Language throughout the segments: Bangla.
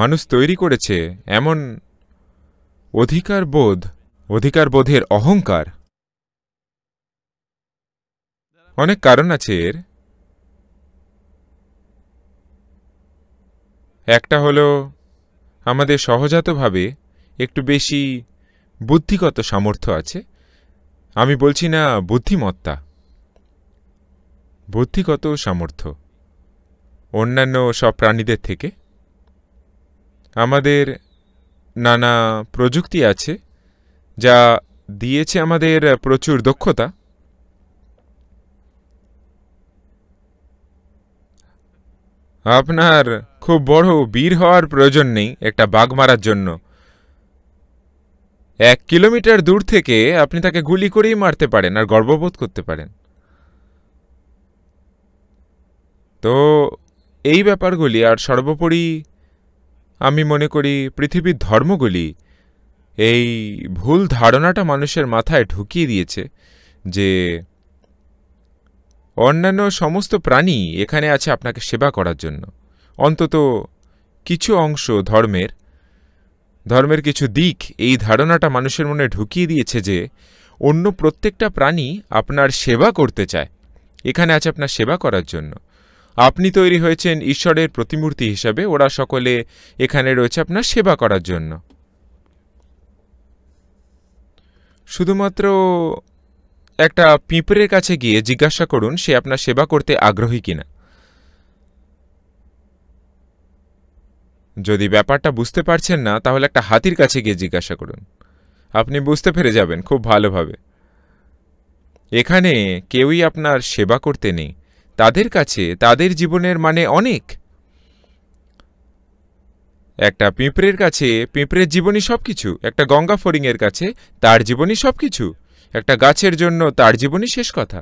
মানুষ তৈরি করেছে এমন অধিকারবোধ অধিকারবোধের অহংকার অনেক কারণ আছে এর একটা হলো আমাদের সহজাতভাবে একটু বেশি বুদ্ধিগত সামর্থ্য আছে আমি বলছি না বুদ্ধিমত্তা বুদ্ধিগত সামর্থ্য অন্যান্য সব প্রাণীদের থেকে আমাদের নানা প্রযুক্তি আছে যা দিয়েছে আমাদের প্রচুর দক্ষতা আপনার খুব বড় বীর হওয়ার প্রয়োজন নেই একটা বাঘ মারার জন্য এক কিলোমিটার দূর থেকে আপনি তাকে গুলি করেই মারতে পারেন আর গর্ববোধ করতে পারেন তো এই ব্যাপারগুলি আর সর্বোপরি আমি মনে করি পৃথিবীর ধর্মগুলি এই ভুল ধারণাটা মানুষের মাথায় ঢুকিয়ে দিয়েছে যে অন্যান্য সমস্ত প্রাণী এখানে আছে আপনাকে সেবা করার জন্য অন্তত কিছু অংশ ধর্মের ধর্মের কিছু দিক এই ধারণাটা মানুষের মনে ঢুকিয়ে দিয়েছে যে অন্য প্রত্যেকটা প্রাণী আপনার সেবা করতে চায় এখানে আছে আপনার সেবা করার জন্য আপনি তৈরি হয়েছেন ঈশ্বরের প্রতিমূর্তি হিসাবে ওরা সকলে এখানে রয়েছে আপনার সেবা করার জন্য শুধুমাত্র একটা পিঁপড়ের কাছে গিয়ে জিজ্ঞাসা করুন সে আপনার সেবা করতে আগ্রহী কিনা যদি ব্যাপারটা বুঝতে পারছেন না তাহলে একটা হাতির কাছে গিয়ে জিজ্ঞাসা করুন আপনি বুঝতে পেরে যাবেন খুব ভালোভাবে এখানে কেউই আপনার সেবা করতে নেই তাদের কাছে তাদের জীবনের মানে অনেক একটা পিঁপড়ের কাছে পিঁপড়ের জীবনই সব কিছু একটা গঙ্গা ফরিংয়ের কাছে তার জীবনই সব কিছু একটা গাছের জন্য তার জীবনই শেষ কথা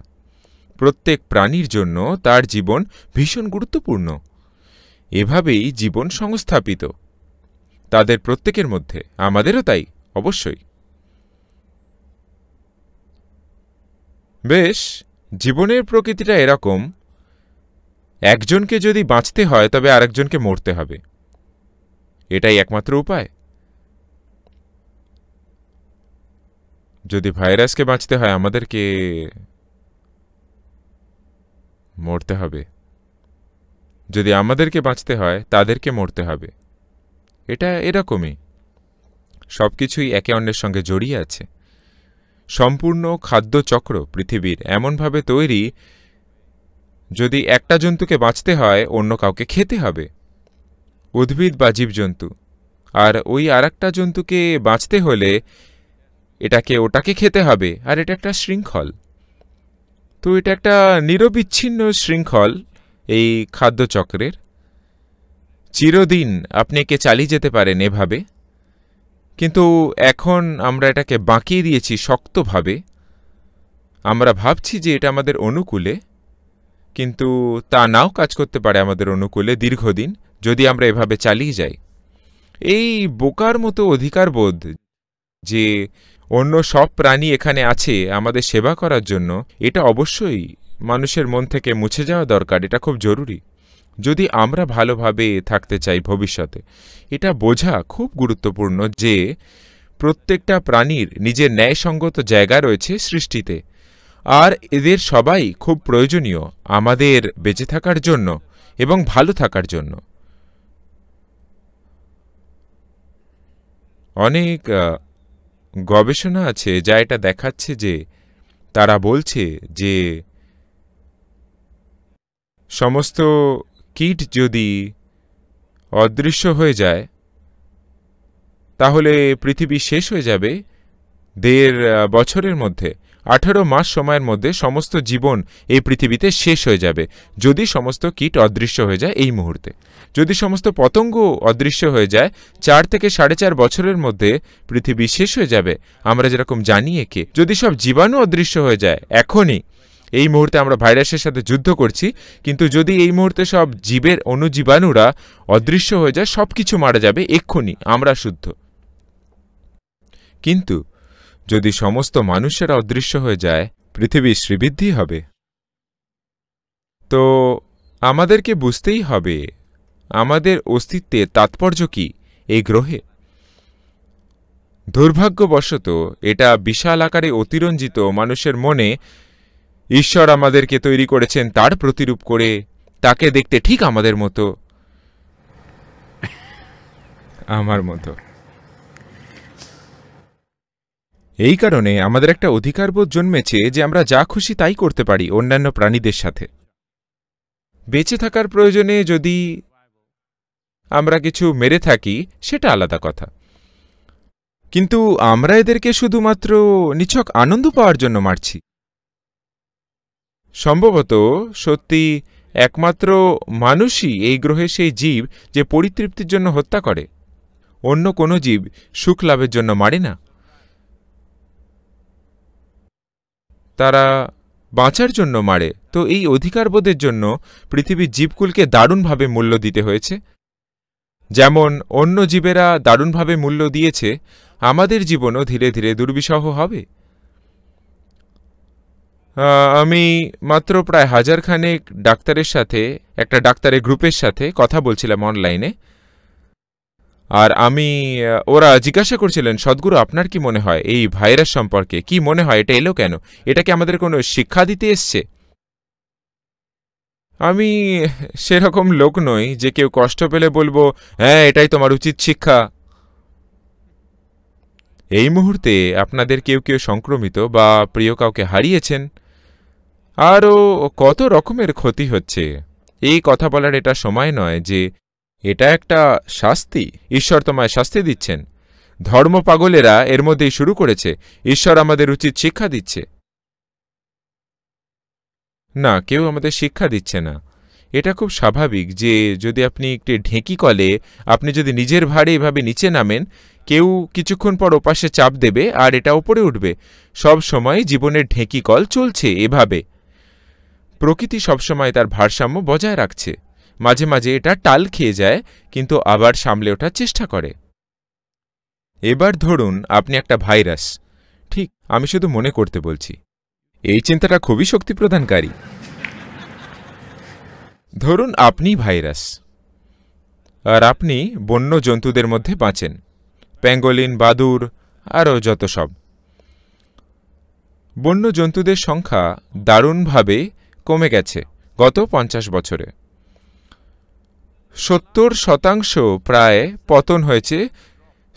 প্রত্যেক প্রাণীর জন্য তার জীবন ভীষণ গুরুত্বপূর্ণ এভাবেই জীবন সংস্থাপিত তাদের প্রত্যেকের মধ্যে আমাদেরও তাই অবশ্যই বেশ জীবনের প্রকৃতিটা এরকম একজনকে যদি বাঁচতে হয় তবে আরেকজনকে মরতে হবে এটাই একমাত্র উপায় যদি ভাইরাসকে বাঁচতে হয় আমাদেরকে মরতে হবে যদি আমাদেরকে বাঁচতে হয় তাদেরকে মরতে হবে এটা এরকমই সব কিছুই একে অন্যের সঙ্গে জড়িয়ে আছে সম্পূর্ণ খাদ্যচক্র পৃথিবীর এমনভাবে তৈরি যদি একটা জন্তুকে বাঁচতে হয় অন্য কাউকে খেতে হবে উদ্ভিদ বা জীবজন্তু আর ওই আর একটা জন্তুকে বাঁচতে হলে এটাকে ওটাকে খেতে হবে আর এটা একটা শৃঙ্খল তো এটা একটা নিরবিচ্ছিন্ন শৃঙ্খল এই খাদ্যচক্রের চিরদিন আপনি একে চালিয়ে যেতে পারেন এভাবে কিন্তু এখন আমরা এটাকে বাঁকিয়ে দিয়েছি শক্তভাবে আমরা ভাবছি যে এটা আমাদের অনুকূলে কিন্তু তা নাও কাজ করতে পারে আমাদের অনুকূলে দীর্ঘদিন যদি আমরা এভাবে চালিয়ে যাই এই বোকার মতো অধিকারবোধ যে অন্য সব প্রাণী এখানে আছে আমাদের সেবা করার জন্য এটা অবশ্যই মানুষের মন থেকে মুছে যাওয়া দরকার এটা খুব জরুরি যদি আমরা ভালোভাবে থাকতে চাই ভবিষ্যতে এটা বোঝা খুব গুরুত্বপূর্ণ যে প্রত্যেকটা প্রাণীর নিজের ন্যায়সঙ্গত জায়গা রয়েছে সৃষ্টিতে আর এদের সবাই খুব প্রয়োজনীয় আমাদের বেঁচে থাকার জন্য এবং ভালো থাকার জন্য অনেক গবেষণা আছে যা এটা দেখাচ্ছে যে তারা বলছে যে সমস্ত কীট যদি অদৃশ্য হয়ে যায় তাহলে পৃথিবী শেষ হয়ে যাবে দেড় বছরের মধ্যে আঠারো মাস সময়ের মধ্যে সমস্ত জীবন এই পৃথিবীতে শেষ হয়ে যাবে যদি সমস্ত কীট অদৃশ্য হয়ে যায় এই মুহূর্তে যদি সমস্ত পতঙ্গ অদৃশ্য হয়ে যায় চার থেকে সাড়ে চার বছরের মধ্যে পৃথিবী শেষ হয়ে যাবে আমরা যেরকম জানি একে যদি সব জীবাণু অদৃশ্য হয়ে যায় এখনই এই মুহূর্তে আমরা ভাইরাসের সাথে যুদ্ধ করছি কিন্তু যদি এই মুহূর্তে সব জীবের অণুজীবাণুরা অদৃশ্য হয়ে যায় সব কিছু মারা যাবে এক্ষুনি আমরা শুদ্ধ কিন্তু যদি সমস্ত মানুষেরা অদৃশ্য হয়ে যায় পৃথিবী শ্রীবৃদ্ধি হবে তো আমাদেরকে বুঝতেই হবে আমাদের অস্তিত্বে তাৎপর্য কি এই গ্রহে দুর্ভাগ্যবশত এটা বিশাল আকারে অতিরঞ্জিত মানুষের মনে ঈশ্বর আমাদেরকে তৈরি করেছেন তার প্রতিরূপ করে তাকে দেখতে ঠিক আমাদের মতো আমার মতো এই কারণে আমাদের একটা অধিকারবোধ জন্মেছে যে আমরা যা খুশি তাই করতে পারি অন্যান্য প্রাণীদের সাথে বেঁচে থাকার প্রয়োজনে যদি আমরা কিছু মেরে থাকি সেটা আলাদা কথা কিন্তু আমরা এদেরকে শুধুমাত্র নিছক আনন্দ পাওয়ার জন্য মারছি সম্ভবত সত্যি একমাত্র মানুষই এই গ্রহে সেই জীব যে পরিতৃপ্তির জন্য হত্যা করে অন্য কোনো জীব সুখ লাভের জন্য মারে না তারা বাঁচার জন্য মারে তো এই অধিকারবোধের জন্য পৃথিবীর জীবকুলকে দারুণভাবে মূল্য দিতে হয়েছে যেমন অন্য জীবেরা দারুণভাবে মূল্য দিয়েছে আমাদের জীবনও ধীরে ধীরে দুর্বিষহ হবে আমি মাত্র প্রায় হাজারখানেক ডাক্তারের সাথে একটা ডাক্তারের গ্রুপের সাথে কথা বলছিলাম অনলাইনে আর আমি ওরা জিজ্ঞাসা করছিলেন সদ্গুরু আপনার কি মনে হয় এই ভাইরাস সম্পর্কে কি মনে হয় এটা এলো কেন এটা কি আমাদের কোনো শিক্ষা দিতে এসছে আমি সেরকম লোক নই যে কেউ কষ্ট পেলে বলবো হ্যাঁ এটাই তোমার উচিত শিক্ষা এই মুহূর্তে আপনাদের কেউ কেউ সংক্রমিত বা প্রিয় কাউকে হারিয়েছেন আরও কত রকমের ক্ষতি হচ্ছে এই কথা বলার এটা সময় নয় যে এটা একটা শাস্তি ঈশ্বর তোমায় শাস্তি দিচ্ছেন ধর্ম পাগলেরা এর মধ্যেই শুরু করেছে ঈশ্বর আমাদের উচিত শিক্ষা দিচ্ছে না কেউ আমাদের শিক্ষা দিচ্ছে না এটা খুব স্বাভাবিক যে যদি আপনি একটি ঢেঁকি কলে আপনি যদি নিজের ভারে এভাবে নিচে নামেন কেউ কিছুক্ষণ পর ওপাশে চাপ দেবে আর এটা ওপরে উঠবে সব সময় জীবনের ঢেঁকি কল চলছে এভাবে প্রকৃতি সবসময় তার ভারসাম্য বজায় রাখছে মাঝে মাঝে এটা টাল খেয়ে যায় কিন্তু আবার সামলে ওঠার চেষ্টা করে এবার ধরুন আপনি একটা ভাইরাস ঠিক আমি শুধু মনে করতে বলছি এই চিন্তাটা খুবই শক্তি প্রদানকারী ধরুন আপনি ভাইরাস আর আপনি বন্য জন্তুদের মধ্যে বাঁচেন প্যাঙ্গোলিন বাদুর আরও যত সব বন্য জন্তুদের সংখ্যা দারুণভাবে কমে গেছে গত পঞ্চাশ বছরে সত্তর শতাংশ প্রায় পতন হয়েছে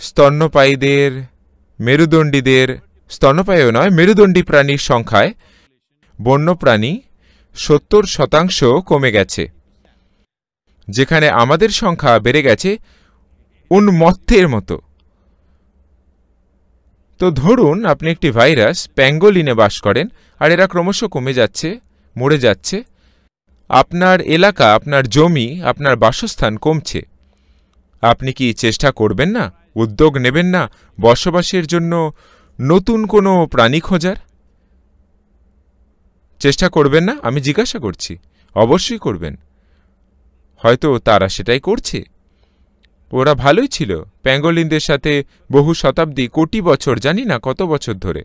স্তন্যপায়ীদের মেরুদণ্ডীদের স্তন্যপায়ীও নয় মেরুদণ্ডী প্রাণীর সংখ্যায় বন্যপ্রাণী সত্তর শতাংশ কমে গেছে যেখানে আমাদের সংখ্যা বেড়ে গেছে উন্মত্তের মতো তো ধরুন আপনি একটি ভাইরাস প্যাঙ্গোলিনে বাস করেন আর এরা ক্রমশ কমে যাচ্ছে মরে যাচ্ছে আপনার এলাকা আপনার জমি আপনার বাসস্থান কমছে আপনি কি চেষ্টা করবেন না উদ্যোগ নেবেন না বসবাসের জন্য নতুন কোনো প্রাণী খোঁজার চেষ্টা করবেন না আমি জিজ্ঞাসা করছি অবশ্যই করবেন হয়তো তারা সেটাই করছে ওরা ভালোই ছিল প্যাঙ্গলিনদের সাথে বহু শতাব্দী কোটি বছর জানি না কত বছর ধরে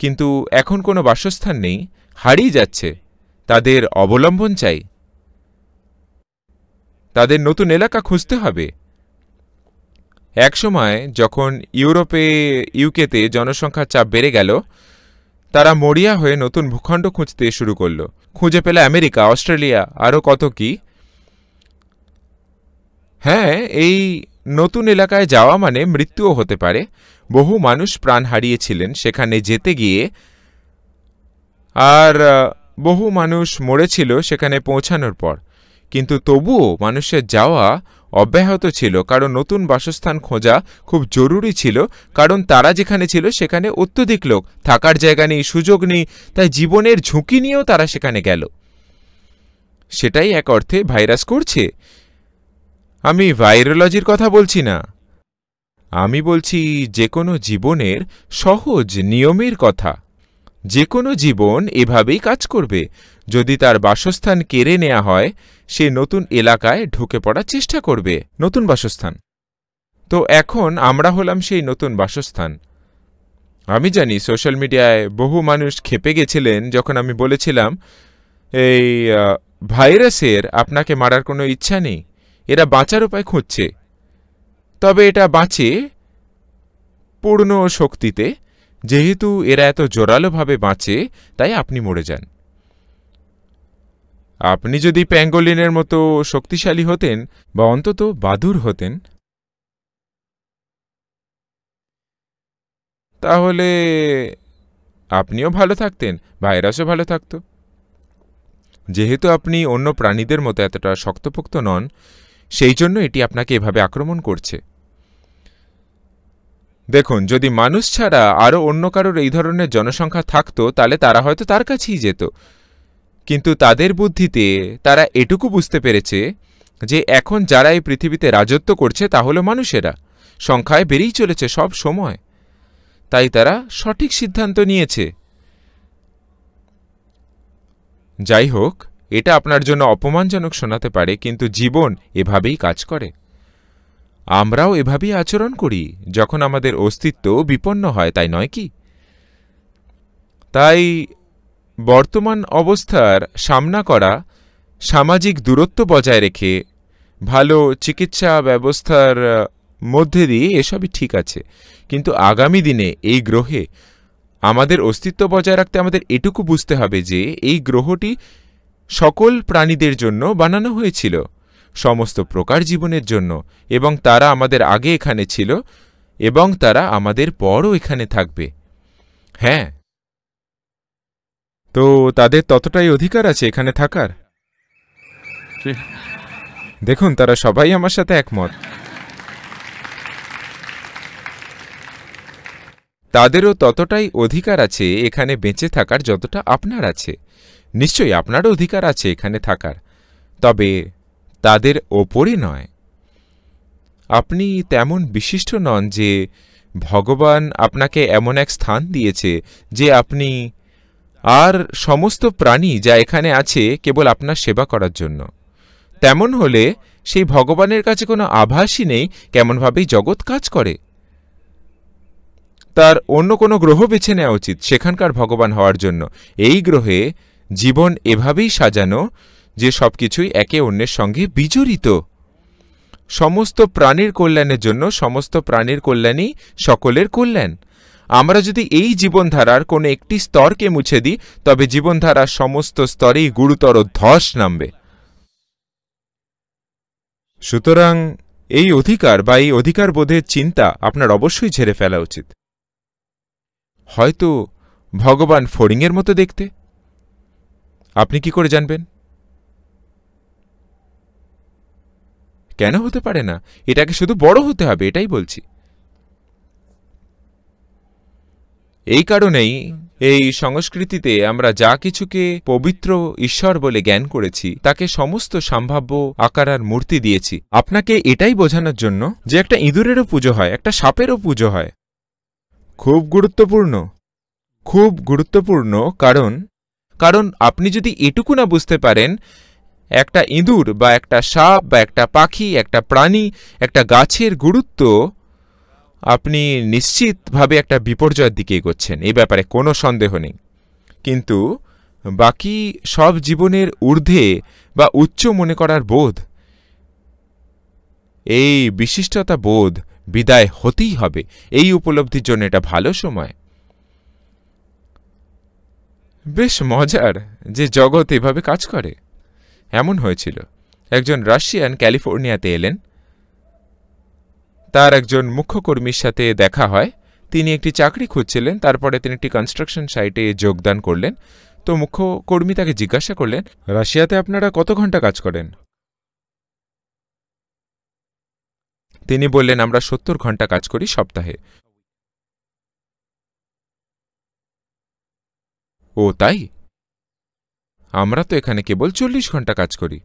কিন্তু এখন কোনো বাসস্থান নেই হারিয়ে যাচ্ছে তাদের অবলম্বন চাই তাদের নতুন এলাকা খুঁজতে হবে একসময় যখন ইউরোপে ইউকেতে জনসংখ্যার চাপ বেড়ে গেল তারা মরিয়া হয়ে নতুন ভূখণ্ড খুঁজতে শুরু করল খুঁজে পেলে আমেরিকা অস্ট্রেলিয়া আরও কত কি হ্যাঁ এই নতুন এলাকায় যাওয়া মানে মৃত্যুও হতে পারে বহু মানুষ প্রাণ হারিয়েছিলেন সেখানে যেতে গিয়ে আর বহু মানুষ মরেছিল সেখানে পৌঁছানোর পর কিন্তু তবুও মানুষের যাওয়া অব্যাহত ছিল কারণ নতুন বাসস্থান খোঁজা খুব জরুরি ছিল কারণ তারা যেখানে ছিল সেখানে অত্যধিক লোক থাকার জায়গা নেই সুযোগ নেই তাই জীবনের ঝুঁকি নিয়েও তারা সেখানে গেল সেটাই এক অর্থে ভাইরাস করছে আমি ভাইরোলজির কথা বলছি না আমি বলছি যে কোনো জীবনের সহজ নিয়মের কথা যে কোনো জীবন এভাবেই কাজ করবে যদি তার বাসস্থান কেড়ে নেওয়া হয় সে নতুন এলাকায় ঢুকে পড়ার চেষ্টা করবে নতুন বাসস্থান তো এখন আমরা হলাম সেই নতুন বাসস্থান আমি জানি সোশ্যাল মিডিয়ায় বহু মানুষ খেপে গেছিলেন যখন আমি বলেছিলাম এই ভাইরাসের আপনাকে মারার কোনো ইচ্ছা নেই এরা বাঁচার উপায় খুঁজছে তবে এটা বাঁচে পূর্ণ শক্তিতে যেহেতু এরা এত জোরালোভাবে বাঁচে তাই আপনি মরে যান আপনি যদি প্যাঙ্গোলিনের মতো শক্তিশালী হতেন বা অন্তত বাদুর হতেন তাহলে আপনিও ভালো থাকতেন ভাইরাসও ভালো থাকত যেহেতু আপনি অন্য প্রাণীদের মতো এতটা শক্তপোক্ত নন সেই জন্য এটি আপনাকে এভাবে আক্রমণ করছে দেখুন যদি মানুষ ছাড়া আরও অন্য কারোর এই ধরনের জনসংখ্যা থাকতো তাহলে তারা হয়তো তার কাছেই যেত কিন্তু তাদের বুদ্ধিতে তারা এটুকু বুঝতে পেরেছে যে এখন যারা এই পৃথিবীতে রাজত্ব করছে তা হলো মানুষেরা সংখ্যায় বেড়েই চলেছে সব সময় তাই তারা সঠিক সিদ্ধান্ত নিয়েছে যাই হোক এটা আপনার জন্য অপমানজনক শোনাতে পারে কিন্তু জীবন এভাবেই কাজ করে আমরাও এভাবেই আচরণ করি যখন আমাদের অস্তিত্ব বিপন্ন হয় তাই নয় কি তাই বর্তমান অবস্থার সামনা করা সামাজিক দূরত্ব বজায় রেখে ভালো চিকিৎসা ব্যবস্থার মধ্যে দিয়ে এসবই ঠিক আছে কিন্তু আগামী দিনে এই গ্রহে আমাদের অস্তিত্ব বজায় রাখতে আমাদের এটুকু বুঝতে হবে যে এই গ্রহটি সকল প্রাণীদের জন্য বানানো হয়েছিল সমস্ত প্রকার জীবনের জন্য এবং তারা আমাদের আগে এখানে ছিল এবং তারা আমাদের পরও এখানে থাকবে হ্যাঁ তো তাদের ততটাই অধিকার আছে এখানে থাকার দেখুন তারা সবাই আমার সাথে একমত তাদেরও ততটাই অধিকার আছে এখানে বেঁচে থাকার যতটা আপনার আছে নিশ্চয়ই আপনারও অধিকার আছে এখানে থাকার তবে তাদের ওপরে নয় আপনি তেমন বিশিষ্ট নন যে ভগবান আপনাকে এমন এক স্থান দিয়েছে যে আপনি আর সমস্ত প্রাণী যা এখানে আছে কেবল আপনার সেবা করার জন্য তেমন হলে সেই ভগবানের কাছে কোনো আভাসই নেই কেমনভাবেই জগৎ কাজ করে তার অন্য কোনো গ্রহ বেছে নেওয়া উচিত সেখানকার ভগবান হওয়ার জন্য এই গ্রহে জীবন এভাবেই সাজানো যে সব কিছুই একে অন্যের সঙ্গে বিজড়িত সমস্ত প্রাণীর কল্যাণের জন্য সমস্ত প্রাণীর কল্যাণই সকলের কল্যাণ আমরা যদি এই জীবনধারার কোনো একটি স্তরকে মুছে দিই তবে জীবনধারার সমস্ত স্তরেই গুরুতর ধস নামবে সুতরাং এই অধিকার বা এই অধিকার বোধের চিন্তা আপনার অবশ্যই ঝেড়ে ফেলা উচিত হয়তো ভগবান ফড়িংয়ের মতো দেখতে আপনি কি করে জানবেন কেন হতে পারে না এটাকে শুধু বড় হতে হবে এটাই বলছি এই কারণেই এই সংস্কৃতিতে আমরা যা কিছুকে পবিত্র ঈশ্বর বলে জ্ঞান করেছি তাকে সমস্ত সম্ভাব্য আকার আর মূর্তি দিয়েছি আপনাকে এটাই বোঝানোর জন্য যে একটা ইঁদুরেরও পুজো হয় একটা সাপেরও পুজো হয় খুব গুরুত্বপূর্ণ খুব গুরুত্বপূর্ণ কারণ কারণ আপনি যদি এটুকু না বুঝতে পারেন একটা ইঁদুর বা একটা সাপ বা একটা পাখি একটা প্রাণী একটা গাছের গুরুত্ব আপনি নিশ্চিতভাবে একটা বিপর্যয়ের দিকে এগোচ্ছেন এই ব্যাপারে কোনো সন্দেহ নেই কিন্তু বাকি সব জীবনের ঊর্ধ্বে বা উচ্চ মনে করার বোধ এই বিশিষ্টতা বোধ বিদায় হতেই হবে এই উপলব্ধির জন্য এটা ভালো সময় বেশ মজার যে জগৎ এভাবে কাজ করে এমন হয়েছিল একজন রাশিয়ান ক্যালিফোর্নিয়াতে এলেন তার একজন মুখ্যকর্মীর সাথে দেখা হয় তিনি একটি চাকরি খুঁজছিলেন তারপরে তিনি একটি কনস্ট্রাকশন সাইটে যোগদান করলেন তো মুখ্যকর্মী তাকে জিজ্ঞাসা করলেন রাশিয়াতে আপনারা কত ঘন্টা কাজ করেন তিনি বললেন আমরা সত্তর ঘন্টা কাজ করি সপ্তাহে ও তাই আমরা তো এখানে কেবল চল্লিশ ঘন্টা কাজ করি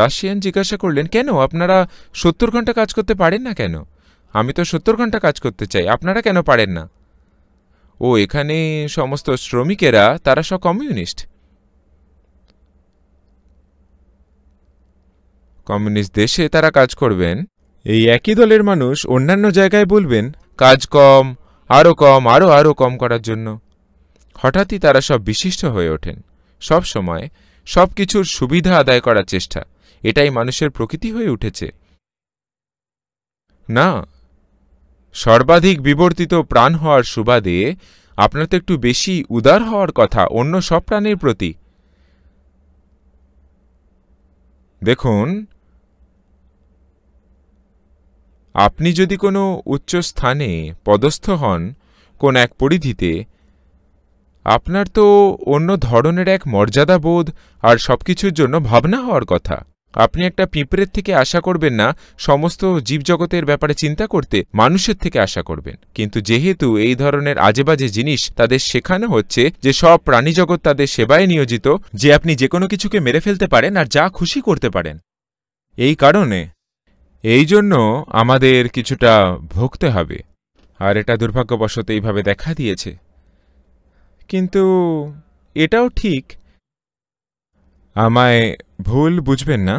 রাশিয়ান জিজ্ঞাসা করলেন কেন আপনারা সত্তর ঘন্টা কাজ করতে পারেন না কেন আমি তো সত্তর ঘন্টা কাজ করতে চাই আপনারা কেন পারেন না ও এখানে সমস্ত শ্রমিকেরা তারা সব কমিউনিস্ট কমিউনিস্ট দেশে তারা কাজ করবেন এই একই দলের মানুষ অন্যান্য জায়গায় বলবেন কাজ কম আরও কম আরও আরও কম করার জন্য হঠাৎই তারা সব বিশিষ্ট হয়ে ওঠেন সব সময় সব কিছুর সুবিধা আদায় করার চেষ্টা এটাই মানুষের প্রকৃতি হয়ে উঠেছে না সর্বাধিক বিবর্তিত প্রাণ হওয়ার সুবাদে আপনার তো একটু বেশি উদার হওয়ার কথা অন্য সব প্রাণীর প্রতি দেখুন আপনি যদি কোনো উচ্চ স্থানে পদস্থ হন কোন এক পরিধিতে আপনার তো অন্য ধরনের এক মর্যাদা বোধ আর সবকিছুর জন্য ভাবনা হওয়ার কথা আপনি একটা পিঁপড়ের থেকে আশা করবেন না সমস্ত জীবজগতের ব্যাপারে চিন্তা করতে মানুষের থেকে আশা করবেন কিন্তু যেহেতু এই ধরনের আজেবাজে জিনিস তাদের শেখানো হচ্ছে যে সব প্রাণীজগৎ তাদের সেবায় নিয়োজিত যে আপনি যে কোনো কিছুকে মেরে ফেলতে পারেন আর যা খুশি করতে পারেন এই কারণে এই জন্য আমাদের কিছুটা ভুগতে হবে আর এটা দুর্ভাগ্যবশত এইভাবে দেখা দিয়েছে কিন্তু এটাও ঠিক আমায় ভুল বুঝবেন না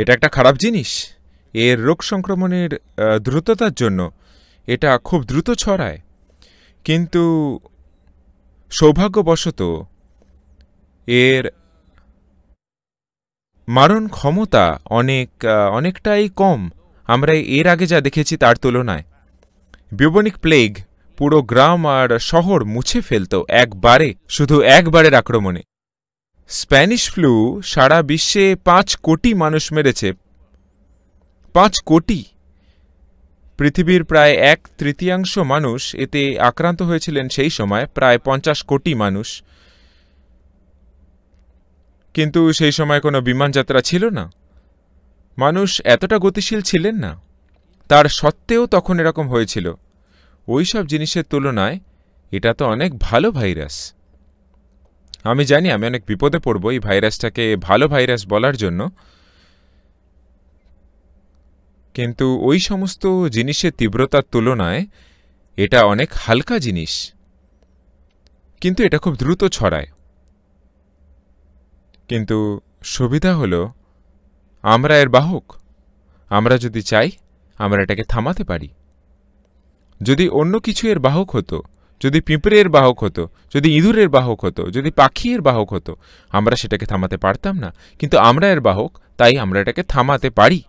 এটা একটা খারাপ জিনিস এর রোগ সংক্রমণের দ্রুততার জন্য এটা খুব দ্রুত ছড়ায় কিন্তু সৌভাগ্যবশত এর মারণ ক্ষমতা অনেক অনেকটাই কম আমরা এর আগে যা দেখেছি তার তুলনায় বিবনিক প্লেগ পুরো গ্রাম আর শহর মুছে ফেলত একবারে শুধু একবারের আক্রমণে স্প্যানিশ ফ্লু সারা বিশ্বে পাঁচ কোটি মানুষ মেরেছে পাঁচ কোটি পৃথিবীর প্রায় এক তৃতীয়াংশ মানুষ এতে আক্রান্ত হয়েছিলেন সেই সময় প্রায় পঞ্চাশ কোটি মানুষ কিন্তু সেই সময় কোনো বিমানযাত্রা ছিল না মানুষ এতটা গতিশীল ছিলেন না তার সত্ত্বেও তখন এরকম হয়েছিল ওই সব জিনিসের তুলনায় এটা তো অনেক ভালো ভাইরাস আমি জানি আমি অনেক বিপদে পড়ব এই ভাইরাসটাকে ভালো ভাইরাস বলার জন্য কিন্তু ওই সমস্ত জিনিসের তীব্রতার তুলনায় এটা অনেক হালকা জিনিস কিন্তু এটা খুব দ্রুত ছড়ায় কিন্তু সুবিধা হল আমরা এর বাহক আমরা যদি চাই আমরা এটাকে থামাতে পারি যদি অন্য কিছু এর বাহক হতো যদি পিঁপড়ের বাহক হতো যদি ইঁদুরের বাহক হতো যদি পাখি এর বাহক হতো আমরা সেটাকে থামাতে পারতাম না কিন্তু আমরা এর বাহক তাই আমরা এটাকে থামাতে পারি